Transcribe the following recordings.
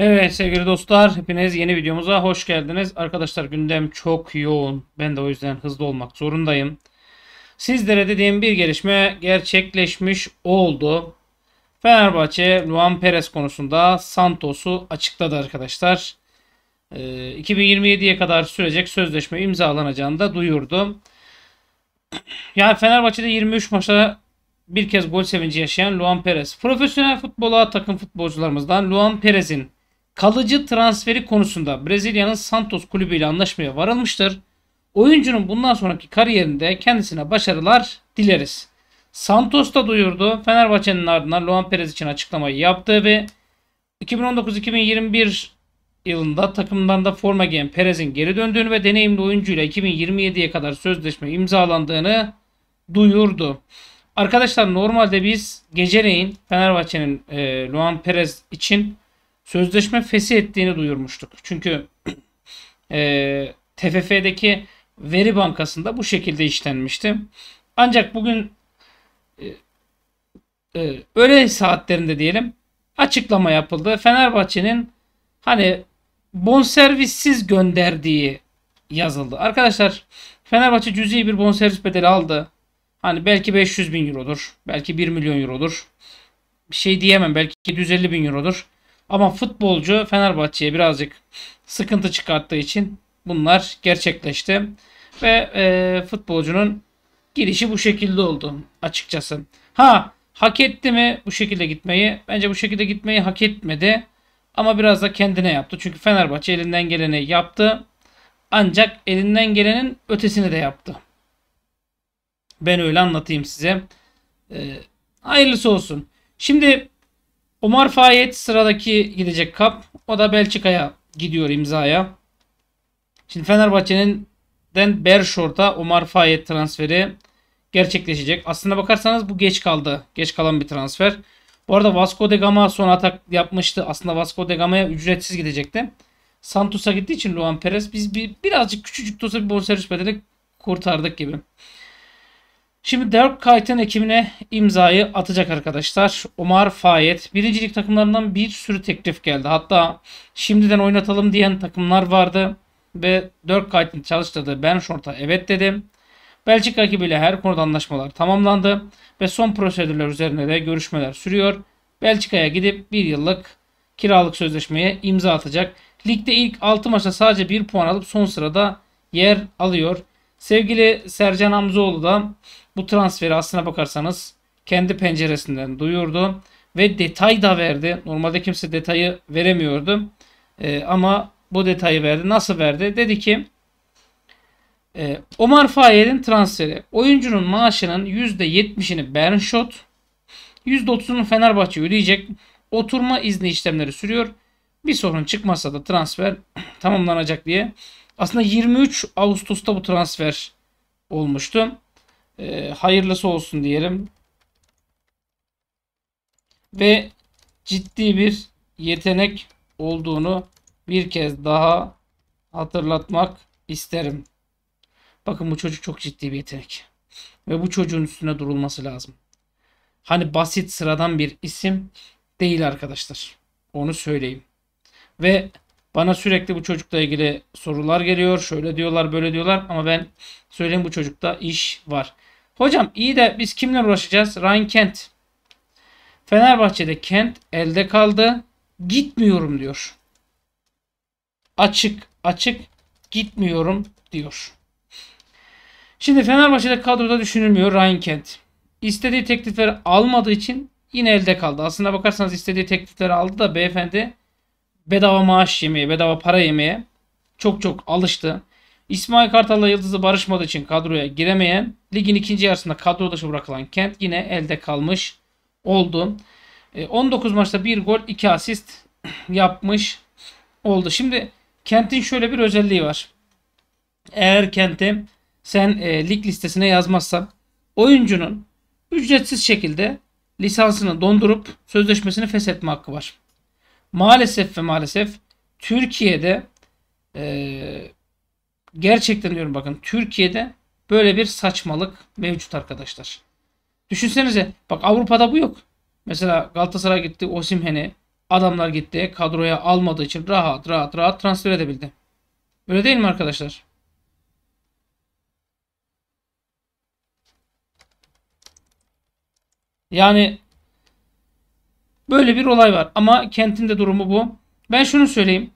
Evet sevgili dostlar hepiniz yeni videomuza hoş geldiniz. Arkadaşlar gündem çok yoğun. Ben de o yüzden hızlı olmak zorundayım. Sizlere dediğim bir gelişme gerçekleşmiş oldu. Fenerbahçe Luan Perez konusunda Santos'u açıkladı arkadaşlar. 2027'ye ee, kadar sürecek sözleşme imzalanacağını da duyurdu. Yani Fenerbahçe'de 23 maçta bir kez gol sevinci yaşayan Luan Perez. Profesyonel futbola takım futbolcularımızdan Luan Perez'in Kalıcı transferi konusunda Brezilya'nın Santos kulübü ile anlaşmaya varılmıştır. Oyuncunun bundan sonraki kariyerinde kendisine başarılar dileriz. Santos da duyurdu. Fenerbahçe'nin ardından Luan Perez için açıklamayı yaptı ve 2019-2021 yılında takımdan da forma giyen Perez'in geri döndüğünü ve deneyimli oyuncuyla 2027'ye kadar sözleşme imzalandığını duyurdu. Arkadaşlar normalde biz geceleyin Fenerbahçe'nin e, Luan Perez için sözleşme fesi ettiğini duyurmuştuk. Çünkü e, TFF'deki veri bankasında bu şekilde işlenmişti. Ancak bugün e, e, öğle saatlerinde diyelim açıklama yapıldı. Fenerbahçe'nin hani bonservissiz gönderdiği yazıldı. Arkadaşlar Fenerbahçe cüzi bir bonservis bedeli aldı. Hani belki 500 bin eurodur. Belki 1 milyon eurodur. Bir şey diyemem. Belki 250 bin eurodur. Ama futbolcu Fenerbahçe'ye birazcık sıkıntı çıkarttığı için bunlar gerçekleşti. Ve e, futbolcunun girişi bu şekilde oldu açıkçası. Ha hak etti mi bu şekilde gitmeyi? Bence bu şekilde gitmeyi hak etmedi. Ama biraz da kendine yaptı. Çünkü Fenerbahçe elinden geleni yaptı. Ancak elinden gelenin ötesini de yaptı. Ben öyle anlatayım size. Ee, hayırlısı olsun. Şimdi Omar Fayet sıradaki gidecek kap. O da Belçika'ya gidiyor imzaya. Şimdi Fenerbahçe'nin den Bershort'a Omar Fayet transferi gerçekleşecek. Aslına bakarsanız bu geç kaldı. Geç kalan bir transfer. Bu arada Vasco de Gama son atak yapmıştı. Aslında Vasco de Gama'ya ücretsiz gidecekti. Santos'a gittiği için Luan Perez biz bir, birazcık küçücük de olsa bir bonservis bedeli kurtardık gibi. Şimdi Dirk Kuyt'ın ekibine imzayı atacak arkadaşlar. Omar Fayet. Birincilik takımlarından bir sürü teklif geldi. Hatta şimdiden oynatalım diyen takımlar vardı. Ve Dirk Kuyt'ın çalıştırdığı Ben Short'a evet dedim. Belçika ekibiyle her konuda anlaşmalar tamamlandı. Ve son prosedürler üzerine de görüşmeler sürüyor. Belçika'ya gidip bir yıllık kiralık sözleşmeye imza atacak. Ligde ilk 6 maçta sadece 1 puan alıp son sırada yer alıyor. Sevgili Sercan Hamzoğlu da bu transferi aslına bakarsanız kendi penceresinden duyurdu ve detay da verdi. Normalde kimse detayı veremiyordu. E, ama bu detayı verdi. Nasıl verdi? Dedi ki e, Omar Fayer'in transferi. Oyuncunun maaşının %70'ini Bernshot, %30'unu Fenerbahçe ödeyecek. Oturma izni işlemleri sürüyor. Bir sorun çıkmazsa da transfer tamamlanacak diye aslında 23 Ağustos'ta bu transfer olmuştu. E, hayırlısı olsun diyelim. Ve ciddi bir yetenek olduğunu bir kez daha hatırlatmak isterim. Bakın bu çocuk çok ciddi bir yetenek. Ve bu çocuğun üstüne durulması lazım. Hani basit sıradan bir isim değil arkadaşlar. Onu söyleyeyim. Ve bana sürekli bu çocukla ilgili sorular geliyor. Şöyle diyorlar, böyle diyorlar ama ben söyleyeyim bu çocukta iş var. Hocam iyi de biz kimle uğraşacağız? Ryan Kent. Fenerbahçe'de Kent elde kaldı. Gitmiyorum diyor. Açık, açık gitmiyorum diyor. Şimdi Fenerbahçe'de kadroda düşünülmüyor Ryan Kent. İstediği teklifleri almadığı için yine elde kaldı. Aslına bakarsanız istediği teklifleri aldı da beyefendi bedava maaş yemeye, bedava para yemeye çok çok alıştı. İsmail Kartal'la Yıldız'ı barışmadığı için kadroya giremeyen, ligin ikinci yarısında kadro dışı bırakılan Kent yine elde kalmış oldu. 19 e, maçta 1 gol 2 asist yapmış oldu. Şimdi Kent'in şöyle bir özelliği var. Eğer Kent'i sen e, lig listesine yazmazsan oyuncunun ücretsiz şekilde lisansını dondurup sözleşmesini feshetme hakkı var maalesef ve maalesef Türkiye'de e, gerçekten diyorum bakın Türkiye'de böyle bir saçmalık mevcut arkadaşlar. Düşünsenize bak Avrupa'da bu yok. Mesela Galatasaray gitti Osimhen'i adamlar gitti kadroya almadığı için rahat rahat rahat transfer edebildi. Öyle değil mi arkadaşlar? Yani Böyle bir olay var ama kentin de durumu bu. Ben şunu söyleyeyim.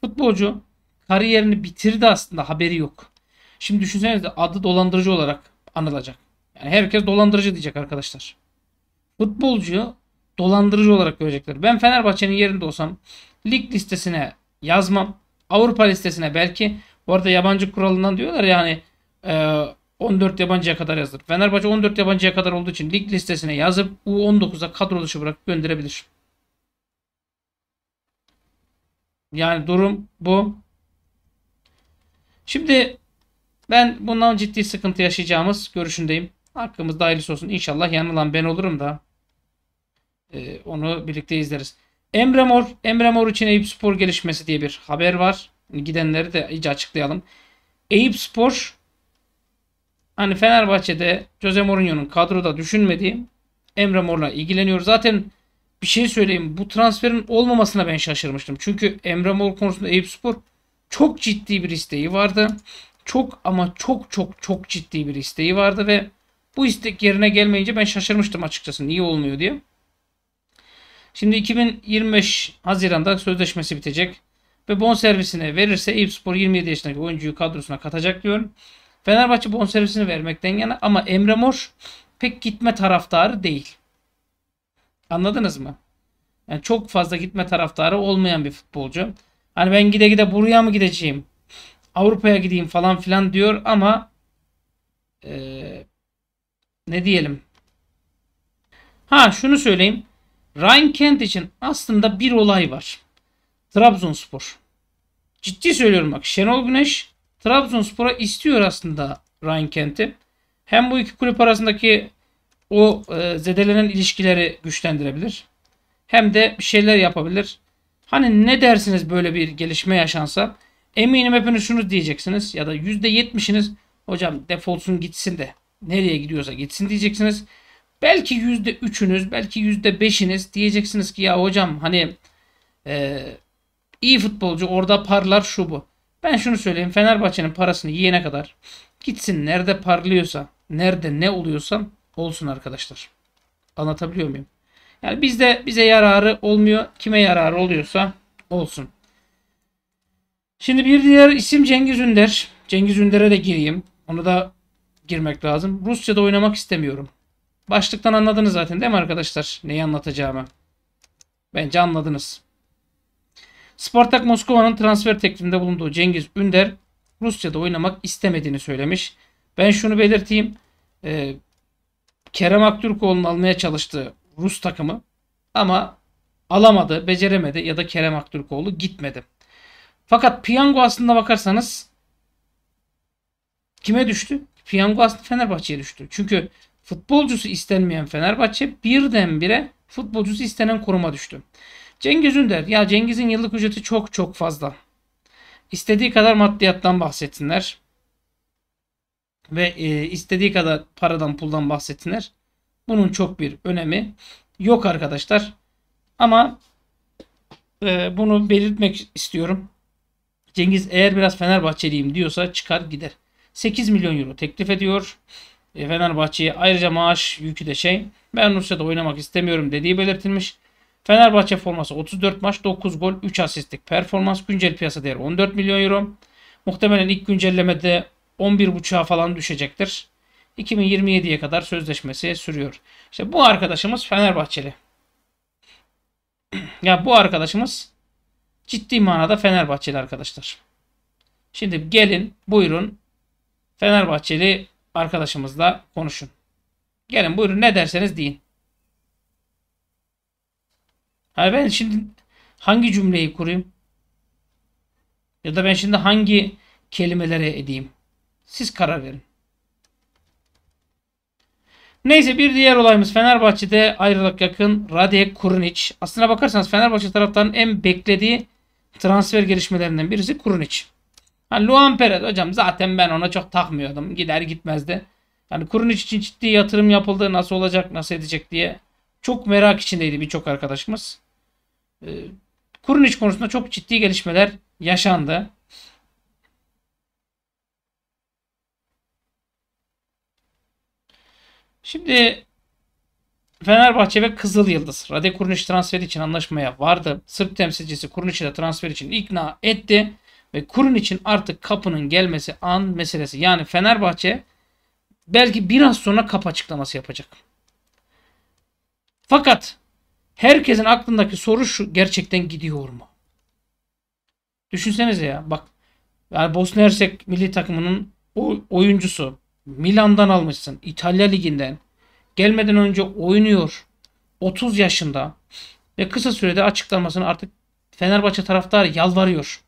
Futbolcu kariyerini bitirdi aslında haberi yok. Şimdi düşünsenize adı dolandırıcı olarak anılacak. Yani herkes dolandırıcı diyecek arkadaşlar. Futbolcu dolandırıcı olarak görecekler. Ben Fenerbahçe'nin yerinde olsam lig listesine yazmam. Avrupa listesine belki bu arada yabancı kuralından diyorlar yani e, 14 yabancıya kadar yazdır. Fenerbahçe 14 yabancıya kadar olduğu için lig listesine yazıp U19'a kadro dışı bırakıp gönderebilir. Yani durum bu. Şimdi ben bundan ciddi sıkıntı yaşayacağımız görüşündeyim. Hakkımız dahilisi olsun. İnşallah yanılan ben olurum da e, onu birlikte izleriz. Emre Mor, Emre Mor için Eyüp Spor gelişmesi diye bir haber var. Gidenleri de iyice açıklayalım. Eyüp Spor Hani Fenerbahçe'de Jose Mourinho'nun kadroda düşünmediği Emre Mor'la ilgileniyor. Zaten bir şey söyleyeyim. Bu transferin olmamasına ben şaşırmıştım. Çünkü Emre Mor konusunda Eyüp Spor çok ciddi bir isteği vardı. Çok ama çok çok çok ciddi bir isteği vardı ve bu istek yerine gelmeyince ben şaşırmıştım açıkçası. Niye olmuyor diye. Şimdi 2025 Haziran'da sözleşmesi bitecek ve bon servisine verirse Eyüp Spor 27 yaşındaki oyuncuyu kadrosuna katacak diyorum. Fenerbahçe bonservisini vermekten yana ama Emre Mor pek gitme taraftarı değil. Anladınız mı? Yani çok fazla gitme taraftarı olmayan bir futbolcu. Hani ben gide gide buraya mı gideceğim? Avrupa'ya gideyim falan filan diyor ama ee, ne diyelim? Ha şunu söyleyeyim. Ryan Kent için aslında bir olay var. Trabzonspor. Ciddi söylüyorum bak. Şenol Güneş Trabzonspor'a istiyor aslında Ryan Kent'i. Hem bu iki kulüp arasındaki o e, zedelenen ilişkileri güçlendirebilir. Hem de bir şeyler yapabilir. Hani ne dersiniz böyle bir gelişme yaşansa? Eminim hepiniz şunu diyeceksiniz ya da %70'iniz hocam defolsun gitsin de nereye gidiyorsa gitsin diyeceksiniz. Belki %3'ünüz belki %5'iniz diyeceksiniz ki ya hocam hani e, iyi futbolcu orada parlar şu bu. Ben şunu söyleyeyim. Fenerbahçe'nin parasını yiyene kadar gitsin nerede parlıyorsa, nerede ne oluyorsa olsun arkadaşlar. Anlatabiliyor muyum? Yani bizde bize yararı olmuyor. Kime yararı oluyorsa olsun. Şimdi bir diğer isim Cengiz Ünder. Cengiz Ünder'e de gireyim. Onu da girmek lazım. Rusya'da oynamak istemiyorum. Başlıktan anladınız zaten değil mi arkadaşlar? Neyi anlatacağımı. Bence anladınız. Spartak Moskova'nın transfer teklifinde bulunduğu Cengiz Ünder Rusya'da oynamak istemediğini söylemiş. Ben şunu belirteyim. E, Kerem Aktürkoğlu'nu almaya çalıştığı Rus takımı ama alamadı, beceremedi ya da Kerem Aktürkoğlu gitmedi. Fakat piyango aslında bakarsanız kime düştü? Piyango aslında Fenerbahçe'ye düştü. Çünkü futbolcusu istenmeyen Fenerbahçe birdenbire futbolcusu istenen koruma düştü. Cengiz Ünder. Ya Cengiz'in yıllık ücreti çok çok fazla. İstediği kadar maddiyattan bahsetsinler. Ve e, istediği kadar paradan puldan bahsetsinler. Bunun çok bir önemi yok arkadaşlar. Ama e, bunu belirtmek istiyorum. Cengiz eğer biraz Fenerbahçeliyim diyorsa çıkar gider. 8 milyon euro teklif ediyor. E, Fenerbahçe'ye ayrıca maaş yükü de şey. Ben Rusya'da oynamak istemiyorum dediği belirtilmiş. Fenerbahçe forması 34 maç 9 gol 3 asistlik performans güncel piyasa değeri 14 milyon euro. Muhtemelen ilk güncellemede 11.5'a falan düşecektir. 2027'ye kadar sözleşmesi sürüyor. İşte bu arkadaşımız Fenerbahçeli. ya bu arkadaşımız ciddi manada Fenerbahçeli arkadaşlar. Şimdi gelin buyurun Fenerbahçeli arkadaşımızla konuşun. Gelin buyurun ne derseniz deyin. Yani ben şimdi hangi cümleyi kurayım? Ya da ben şimdi hangi kelimelere edeyim? Siz karar verin. Neyse bir diğer olayımız Fenerbahçe'de ayrılık yakın Radek Kurunic. Aslına bakarsanız Fenerbahçe taraftarının en beklediği transfer gelişmelerinden birisi Kurunic. Hani Luan Perez hocam zaten ben ona çok takmıyordum. Gider gitmezdi. Yani Kurunic için ciddi yatırım yapıldı. Nasıl olacak, nasıl edecek diye çok merak içindeydi birçok arkadaşımız. Ee, kurun Kurunic konusunda çok ciddi gelişmeler yaşandı. Şimdi Fenerbahçe ve Kızıl Yıldız Rade Kurunic transferi için anlaşmaya vardı. Sırp temsilcisi Kurunic'i de transfer için ikna etti ve Kurun için artık kapının gelmesi an meselesi. Yani Fenerbahçe belki biraz sonra kap açıklaması yapacak. Fakat Herkesin aklındaki soru şu gerçekten gidiyor mu? Düşünsenize ya bak. Yani Bosna Hersek milli takımının oyuncusu. Milan'dan almışsın. İtalya Ligi'nden. Gelmeden önce oynuyor. 30 yaşında. Ve kısa sürede açıklamasını artık Fenerbahçe taraftarı yalvarıyor.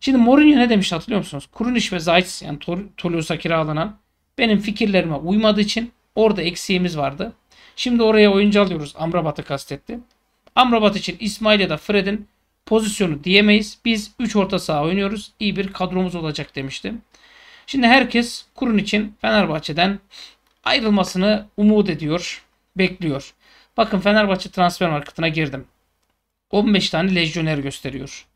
Şimdi Mourinho ne demiş hatırlıyor musunuz? Kuruniş ve Zayt yani Toulouse'a kiralanan benim fikirlerime uymadığı için orada eksiğimiz vardı. Şimdi oraya oyuncu alıyoruz. Amrabat'ı kastetti. Amrabat için İsmail ya da Fred'in pozisyonu diyemeyiz. Biz 3 orta saha oynuyoruz. İyi bir kadromuz olacak demiştim. Şimdi herkes kurun için Fenerbahçe'den ayrılmasını umut ediyor, bekliyor. Bakın Fenerbahçe transfer marketine girdim. 15 tane lejyoner gösteriyor.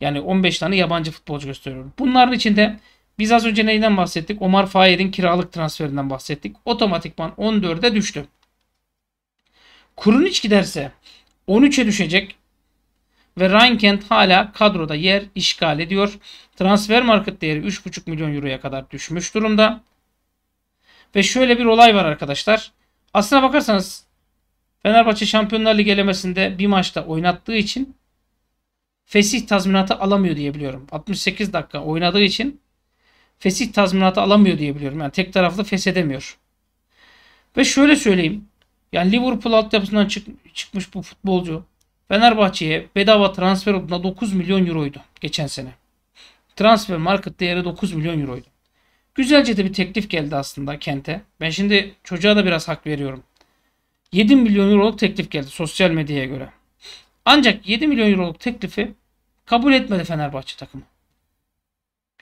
Yani 15 tane yabancı futbolcu gösteriyor. Bunların içinde biz az önce neyden bahsettik? Omar Fayer'in kiralık transferinden bahsettik. Otomatikman 14'e düştü. Kurun Kurunic giderse 13'e düşecek ve Reinkent hala kadroda yer işgal ediyor. Transfer market değeri 3,5 milyon euroya kadar düşmüş durumda. Ve şöyle bir olay var arkadaşlar. Aslına bakarsanız Fenerbahçe Şampiyonlar Ligi elemesinde bir maçta oynattığı için fesih tazminatı alamıyor diye biliyorum. 68 dakika oynadığı için fesih tazminatı alamıyor diye biliyorum. Yani tek taraflı feshedemiyor. Ve şöyle söyleyeyim. Yani Liverpool altyapısından çık, çıkmış bu futbolcu Fenerbahçe'ye bedava transfer olduğunda 9 milyon euroydu geçen sene. Transfer market değeri 9 milyon euroydu. Güzelce de bir teklif geldi aslında Kent'e. Ben şimdi çocuğa da biraz hak veriyorum. 7 milyon euroluk teklif geldi sosyal medyaya göre. Ancak 7 milyon euroluk teklifi kabul etmedi Fenerbahçe takımı.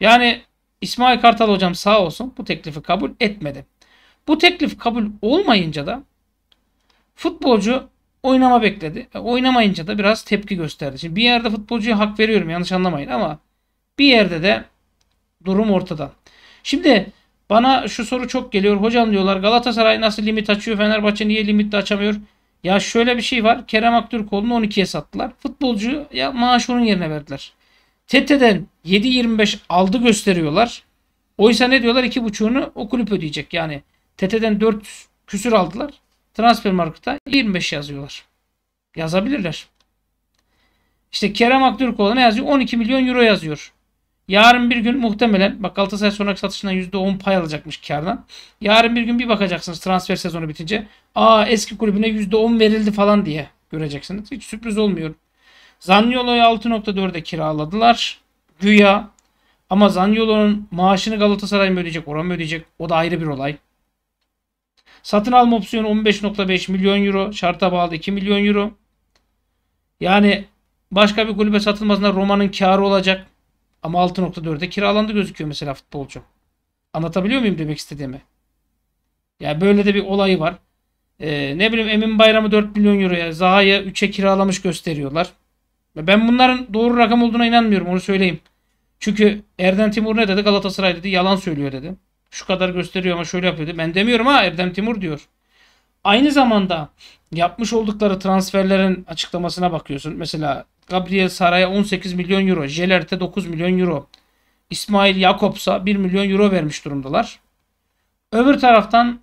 Yani İsmail Kartal hocam sağ olsun bu teklifi kabul etmedi. Bu teklif kabul olmayınca da Futbolcu oynama bekledi. E, oynamayınca da biraz tepki gösterdi. Şimdi bir yerde futbolcuya hak veriyorum yanlış anlamayın ama bir yerde de durum ortada. Şimdi bana şu soru çok geliyor. Hocam diyorlar Galatasaray nasıl limit açıyor Fenerbahçe niye limit açamıyor? Ya şöyle bir şey var. Kerem Aktürkoğlu'nu 12'ye sattılar. Futbolcu ya maaş onun yerine verdiler. TT'den 7.25 aldı gösteriyorlar. Oysa ne diyorlar 2.5'unu o kulüp ödeyecek. Yani TT'den 4 küsür aldılar transfer markta 25 yazıyorlar. Yazabilirler. İşte Kerem Aktürkoğlu ne yazıyor? 12 milyon euro yazıyor. Yarın bir gün muhtemelen bak Galatasaray sonraki satışından %10 pay alacakmış kardan. Yarın bir gün bir bakacaksınız transfer sezonu bitince. Aa eski kulübüne %10 verildi falan diye göreceksiniz. Hiç sürpriz olmuyor. Zaniolo'yu 6.4'e kiraladılar. Güya ama Zaniolo'nun maaşını Galatasaray mı ödeyecek, oran mı ödeyecek? O da ayrı bir olay. Satın alma opsiyonu 15.5 milyon euro. Şarta bağlı 2 milyon euro. Yani başka bir kulübe satılmasında Roma'nın karı olacak. Ama 6.4'e kiralandı gözüküyor mesela futbolcu. Anlatabiliyor muyum demek istediğimi? Ya yani böyle de bir olayı var. Ee, ne bileyim Emin Bayramı 4 milyon euroya, Zaha'ya 3'e kiralamış gösteriyorlar. Ben bunların doğru rakam olduğuna inanmıyorum onu söyleyeyim. Çünkü Erden Timur ne dedi? Galatasaray dedi. Yalan söylüyor dedi şu kadar gösteriyor ama şöyle yapıyordu. Ben demiyorum ha Erdem Timur diyor. Aynı zamanda yapmış oldukları transferlerin açıklamasına bakıyorsun. Mesela Gabriel Saray'a 18 milyon euro, Jelert'e 9 milyon euro, İsmail Jakobs'a 1 milyon euro vermiş durumdalar. Öbür taraftan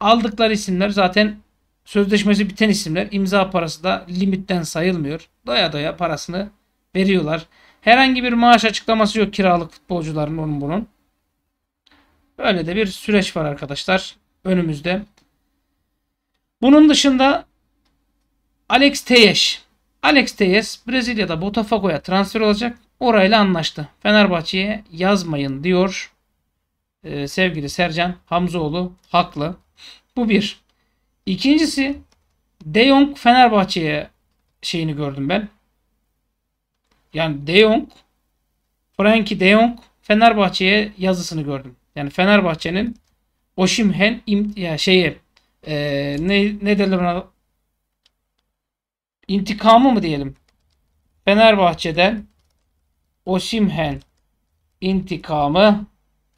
aldıkları isimler zaten sözleşmesi biten isimler. İmza parası da limitten sayılmıyor. Doya doya parasını veriyorlar. Herhangi bir maaş açıklaması yok kiralık futbolcuların onun bunun. Öyle de bir süreç var arkadaşlar önümüzde. Bunun dışında Alex Teyeş. Alex Teyeş Brezilya'da Botafogo'ya transfer olacak. Orayla anlaştı. Fenerbahçe'ye yazmayın diyor. Ee, sevgili Sercan Hamzoğlu haklı. Bu bir. İkincisi De Jong Fenerbahçe'ye şeyini gördüm ben. Yani De Jong Frankie De Jong Fenerbahçe'ye yazısını gördüm. Yani Fenerbahçe'nin Oşimhen im, ya şeyi e, ne, ne derler buna intikamı mı diyelim? Fenerbahçe'den Osimhen intikamı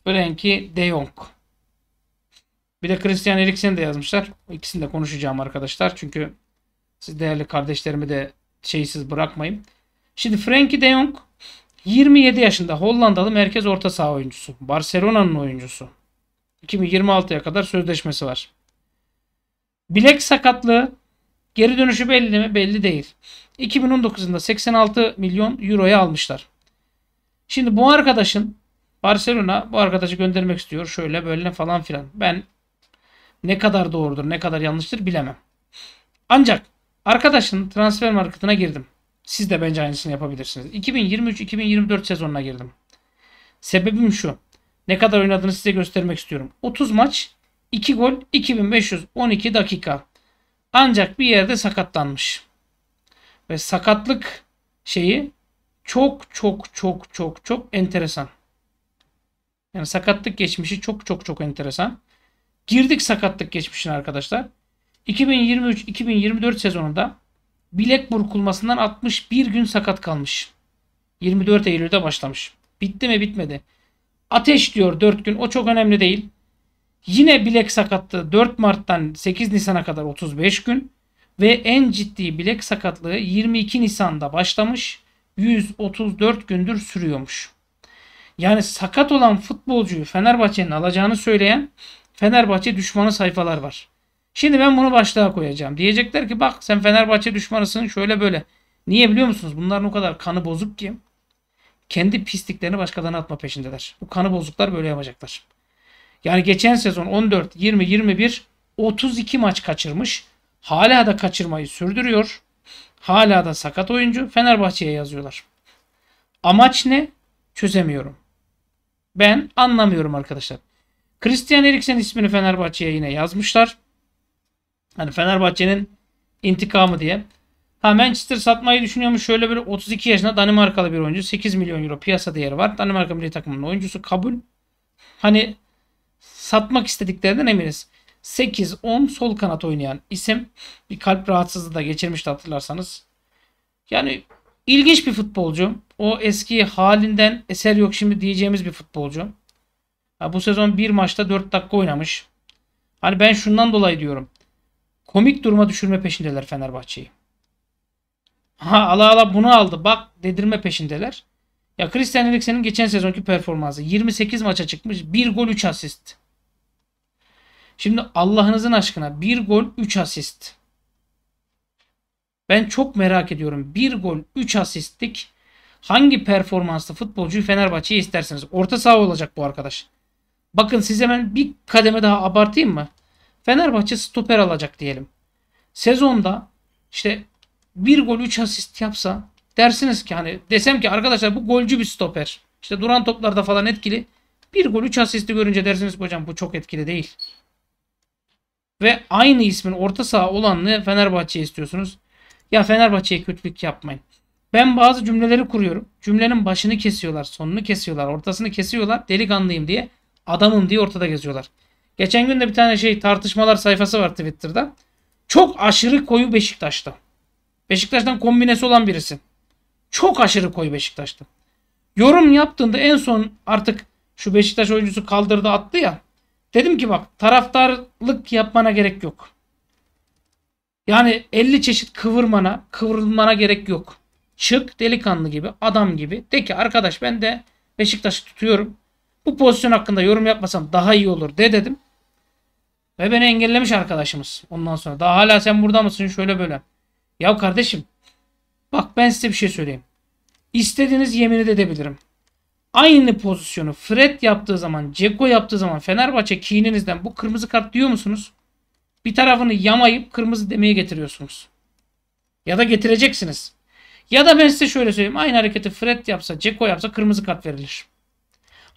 Frenkie de Jong. Bir de Christian Eriksen'i de yazmışlar. İkisini de konuşacağım arkadaşlar. Çünkü siz değerli kardeşlerimi de şeysiz bırakmayın. Şimdi Frenkie de Jong 27 yaşında Hollandalı merkez orta saha oyuncusu. Barcelona'nın oyuncusu. 2026'ya kadar sözleşmesi var. Bilek sakatlığı geri dönüşü belli mi? Belli değil. 2019 86 milyon euroya almışlar. Şimdi bu arkadaşın Barcelona bu arkadaşı göndermek istiyor. Şöyle böyle falan filan. Ben ne kadar doğrudur ne kadar yanlıştır bilemem. Ancak arkadaşın transfer marketine girdim. Siz de bence aynısını yapabilirsiniz. 2023-2024 sezonuna girdim. Sebebim şu. Ne kadar oynadığını size göstermek istiyorum. 30 maç, 2 gol, 2512 dakika. Ancak bir yerde sakatlanmış. Ve sakatlık şeyi çok çok çok çok çok enteresan. Yani sakatlık geçmişi çok çok çok enteresan. Girdik sakatlık geçmişine arkadaşlar. 2023-2024 sezonunda bilek burkulmasından 61 gün sakat kalmış. 24 Eylül'de başlamış. Bitti mi bitmedi. Ateş diyor 4 gün o çok önemli değil. Yine bilek sakatlığı 4 Mart'tan 8 Nisan'a kadar 35 gün ve en ciddi bilek sakatlığı 22 Nisan'da başlamış. 134 gündür sürüyormuş. Yani sakat olan futbolcuyu Fenerbahçe'nin alacağını söyleyen Fenerbahçe düşmanı sayfalar var. Şimdi ben bunu başlığa koyacağım. Diyecekler ki bak sen Fenerbahçe düşmanısın şöyle böyle. Niye biliyor musunuz? Bunların o kadar kanı bozuk ki kendi pisliklerini başkalarına atma peşindeler. Bu kanı bozuklar böyle yapacaklar. Yani geçen sezon 14, 20, 21, 32 maç kaçırmış. Hala da kaçırmayı sürdürüyor. Hala da sakat oyuncu Fenerbahçe'ye yazıyorlar. Amaç ne? Çözemiyorum. Ben anlamıyorum arkadaşlar. Christian Eriksen ismini Fenerbahçe'ye yine yazmışlar. Hani Fenerbahçe'nin intikamı diye. Ha Manchester satmayı düşünüyormuş. Şöyle bir 32 yaşında Danimarkalı bir oyuncu. 8 milyon euro piyasa değeri var. Danimarka milli takımının oyuncusu kabul. Hani satmak istediklerinden eminiz. 8-10 sol kanat oynayan isim. Bir kalp rahatsızlığı da geçirmişti hatırlarsanız. Yani ilginç bir futbolcu. O eski halinden eser yok şimdi diyeceğimiz bir futbolcu. Ha, bu sezon bir maçta 4 dakika oynamış. Hani ben şundan dolayı diyorum komik duruma düşürme peşindeler Fenerbahçe'yi. Ha ala ala bunu aldı bak dedirme peşindeler. Ya Christian Eriksen'in geçen sezonki performansı 28 maça çıkmış 1 gol 3 asist. Şimdi Allah'ınızın aşkına 1 gol 3 asist. Ben çok merak ediyorum. 1 gol 3 asistlik hangi performanslı futbolcuyu Fenerbahçe'ye isterseniz Orta saha olacak bu arkadaş. Bakın size ben bir kademe daha abartayım mı? Fenerbahçe stoper alacak diyelim. Sezonda işte bir gol 3 asist yapsa dersiniz ki hani desem ki arkadaşlar bu golcü bir stoper. İşte duran toplarda falan etkili. Bir gol 3 asisti görünce dersiniz ki hocam bu çok etkili değil. Ve aynı ismin orta saha olanını Fenerbahçe'ye istiyorsunuz. Ya Fenerbahçe'ye kötülük yapmayın. Ben bazı cümleleri kuruyorum. Cümlenin başını kesiyorlar, sonunu kesiyorlar, ortasını kesiyorlar. Delikanlıyım diye, adamım diye ortada geziyorlar. Geçen gün de bir tane şey tartışmalar sayfası var Twitter'da. Çok aşırı koyu Beşiktaş'ta. Beşiktaş'tan kombinesi olan birisi. Çok aşırı koyu Beşiktaş'ta. Yorum yaptığında en son artık şu Beşiktaş oyuncusu kaldırdı attı ya. Dedim ki bak taraftarlık yapmana gerek yok. Yani 50 çeşit kıvırmana, kıvrılmana gerek yok. Çık delikanlı gibi, adam gibi. De ki arkadaş ben de Beşiktaş'ı tutuyorum. Bu pozisyon hakkında yorum yapmasam daha iyi olur de dedim. Ve beni engellemiş arkadaşımız. Ondan sonra daha hala sen burada mısın şöyle böyle. Ya kardeşim bak ben size bir şey söyleyeyim. İstediğiniz yemin de edebilirim. Aynı pozisyonu Fred yaptığı zaman, Ceko yaptığı zaman Fenerbahçe kininizden bu kırmızı kart diyor musunuz? Bir tarafını yamayıp kırmızı demeye getiriyorsunuz. Ya da getireceksiniz. Ya da ben size şöyle söyleyeyim. Aynı hareketi Fred yapsa, Ceko yapsa kırmızı kart verilir.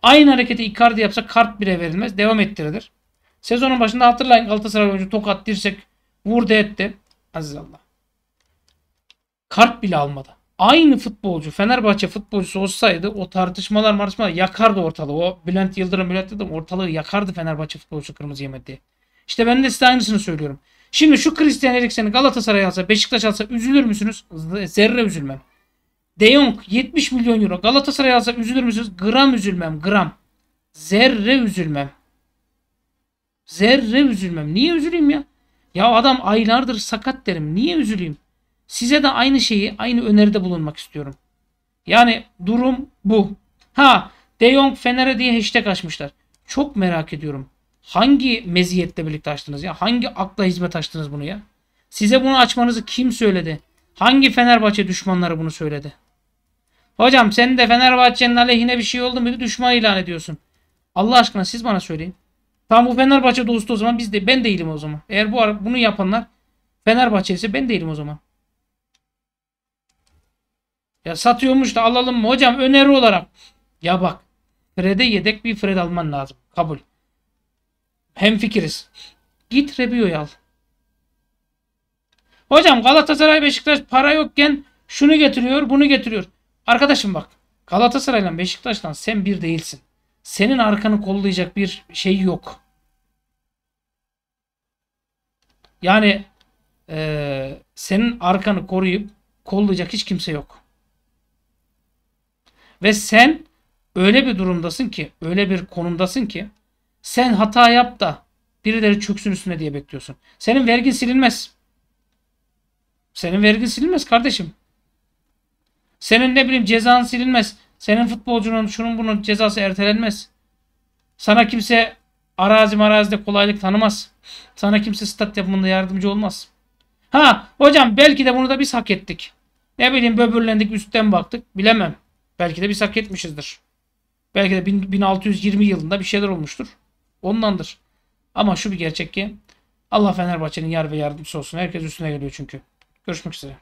Aynı hareketi Icardi yapsa kart bile verilmez. Devam ettirilir. Sezonun başında hatırlayın Galatasaray oyuncu tokat dirsek vurdu etti. Aziz Allah. Kart bile almadı. Aynı futbolcu Fenerbahçe futbolcusu olsaydı o tartışmalar martışmalar yakardı ortalığı. O Bülent Yıldırım Bülent Yıldırım ortalığı yakardı Fenerbahçe futbolcusu kırmızı yemedi İşte ben de size aynısını söylüyorum. Şimdi şu Christian Eriksen'i Galatasaray alsa Beşiktaş alsa üzülür müsünüz? Zerre üzülmem. De Jong 70 milyon euro. Galatasaray alsa üzülür müsünüz? Gram üzülmem. Gram. Zerre üzülmem. Zerre üzülmem. Niye üzüleyim ya? Ya adam aylardır sakat derim. Niye üzüleyim? Size de aynı şeyi, aynı öneride bulunmak istiyorum. Yani durum bu. Ha, De Jong Fener'e diye hashtag açmışlar. Çok merak ediyorum. Hangi meziyetle birlikte açtınız ya? Hangi akla hizmet açtınız bunu ya? Size bunu açmanızı kim söyledi? Hangi Fenerbahçe düşmanları bunu söyledi? Hocam senin de Fenerbahçe'nin aleyhine bir şey oldu mu bir düşman ilan ediyorsun. Allah aşkına siz bana söyleyin. Tam bu Fenerbahçe dostu o zaman biz de ben değilim o zaman. Eğer bu bunu yapanlar Fenerbahçe ise ben değilim o zaman. Ya satıyormuş da alalım mı hocam öneri olarak. Ya bak Fred'e yedek bir Fred alman lazım. Kabul. Hem fikiriz. Git Rebiyoyu al. Hocam Galatasaray Beşiktaş para yokken şunu getiriyor bunu getiriyor. Arkadaşım bak Galatasaray'la Beşiktaş'tan sen bir değilsin. Senin arkanı kollayacak bir şey yok. Yani e, senin arkanı koruyup kollayacak hiç kimse yok. Ve sen öyle bir durumdasın ki, öyle bir konumdasın ki sen hata yap da birileri çöksün üstüne diye bekliyorsun. Senin vergin silinmez. Senin vergin silinmez kardeşim. Senin ne bileyim cezan silinmez. Senin futbolcunun şunun bunun cezası ertelenmez. Sana kimse arazi marazide kolaylık tanımaz. Sana kimse stat yapımında yardımcı olmaz. Ha hocam belki de bunu da biz hak ettik. Ne bileyim böbürlendik üstten baktık bilemem. Belki de biz hak etmişizdir. Belki de 1620 yılında bir şeyler olmuştur. Ondandır. Ama şu bir gerçek ki Allah Fenerbahçe'nin yar ve yardımcısı olsun. Herkes üstüne geliyor çünkü. Görüşmek üzere.